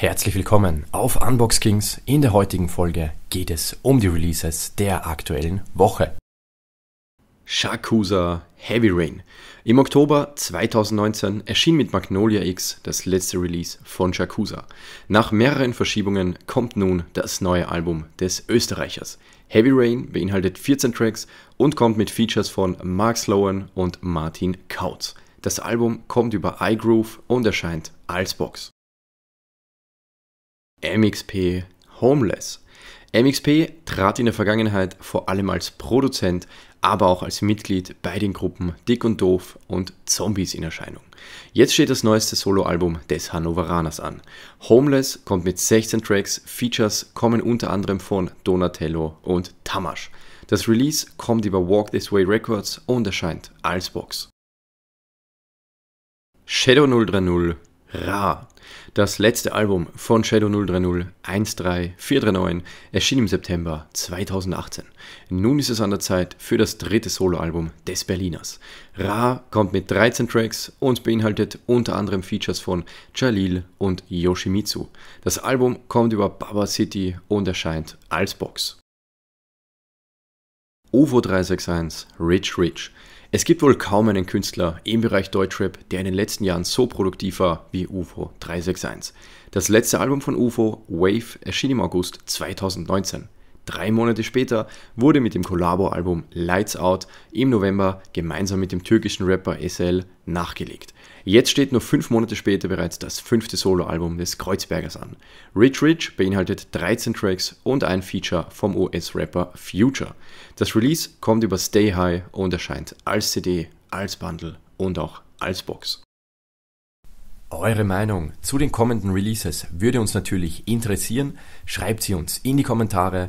Herzlich willkommen auf Unbox Kings. In der heutigen Folge geht es um die Releases der aktuellen Woche. Shakusa Heavy Rain. Im Oktober 2019 erschien mit Magnolia X das letzte Release von Shakusa. Nach mehreren Verschiebungen kommt nun das neue Album des Österreichers. Heavy Rain beinhaltet 14 Tracks und kommt mit Features von Mark Sloan und Martin Kautz. Das Album kommt über iGroove und erscheint als Box. MXP Homeless. MXP trat in der Vergangenheit vor allem als Produzent, aber auch als Mitglied bei den Gruppen Dick und Doof und Zombies in Erscheinung. Jetzt steht das neueste Soloalbum des Hannoveraners an. Homeless kommt mit 16 Tracks, Features kommen unter anderem von Donatello und Tamasch. Das Release kommt über Walk This Way Records und erscheint als Box. Shadow 030 Ra. Das letzte Album von Shadow 030 13439 erschien im September 2018. Nun ist es an der Zeit für das dritte Soloalbum des Berliners. Ra kommt mit 13 Tracks und beinhaltet unter anderem Features von Jalil und Yoshimitsu. Das Album kommt über Baba City und erscheint als Box. UVO 361 Rich Rich es gibt wohl kaum einen Künstler im Bereich Deutschrap, der in den letzten Jahren so produktiv war wie UFO 361. Das letzte Album von UFO, Wave, erschien im August 2019. Drei Monate später wurde mit dem Collabo-Album Lights Out im November gemeinsam mit dem türkischen Rapper SL nachgelegt. Jetzt steht nur fünf Monate später bereits das fünfte Soloalbum des Kreuzbergers an. Rich Rich beinhaltet 13 Tracks und ein Feature vom US-Rapper Future. Das Release kommt über Stay High und erscheint als CD, als Bundle und auch als Box. Eure Meinung zu den kommenden Releases würde uns natürlich interessieren. Schreibt sie uns in die Kommentare